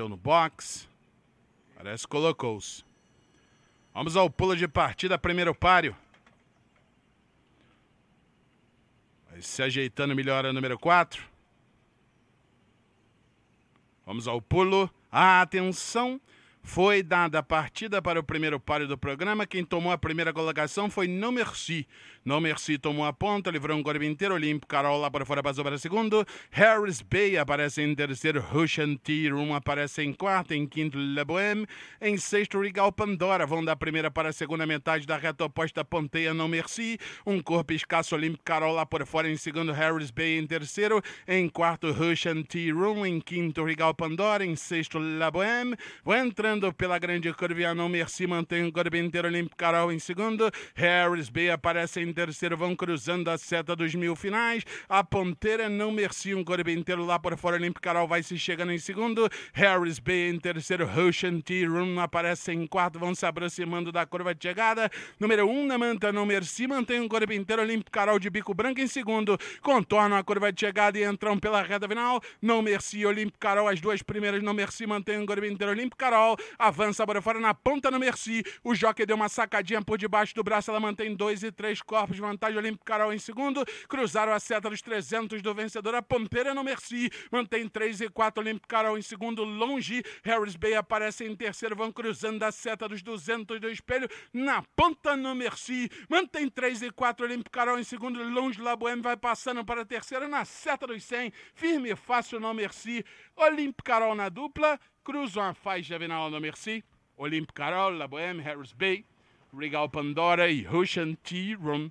aconteceu no box. Parece que colocou-se. Vamos ao pulo de partida, primeiro páreo. Vai se ajeitando, melhor o número 4. Vamos ao pulo. Atenção! Foi dada a partida para o primeiro páreo do programa. Quem tomou a primeira colocação foi No Merci. No Merci tomou a ponta, livrou um corpo inteiro. Olímpico. Carola para fora passou para segundo. Harris Bay aparece em terceiro. Russian Tier aparece em quarto. Em quinto, Le Bohème. Em sexto, Rigal Pandora. Vão da primeira para a segunda metade da reta oposta. Ponteia No Merci. Um corpo escasso. Olímpico. Carola por fora. Em segundo, Harris Bay em terceiro. Em quarto, Russian Tier Em quinto, Rigal Pandora. Em sexto, La Bohème. Vão entrando liderando pela grande curva e Anon Merci mantém o curva inteiro Olímpico Carol em segundo. Harris B aparece em terceiro, vão cruzando a seta dos mil finais. A ponteira não Merci, um curva inteiro lá por fora. Olímpico Carol vai se chegando em segundo. Harris B em terceiro, Ocean T Room aparece em quarto, vão se aproximando da curva de chegada. Número 1 um, na manta, não Merci mantém um curva inteiro Olímpico Carol de bico branco em segundo. Contornam a curva de chegada e entram pela reta final. Não Merci, Olímpico Carol, as duas primeiras não Merci mantém um curva inteiro Olímpico Carol avança para fora na ponta no Merci. O Joque deu uma sacadinha por debaixo do braço, ela mantém dois e três corpos, vantagem Olímpico Carol em segundo. Cruzaram a seta dos 300 do vencedor, a Pompeira no Merci, mantém três e quatro Olímpico Carol em segundo, longe. Harris Bay aparece em terceiro, vão cruzando a seta dos 200 do espelho, na ponta no Merci, mantém três e quatro Olímpico Carol em segundo, longe. Laboeme vai passando para a terceira, na seta dos 100, firme e fácil no Merci. Olímpico Carol na dupla cruzam a faixa venal no Merci, Olympe Carol, La Bohème, Harris Bay, Regal Pandora e Russian T. room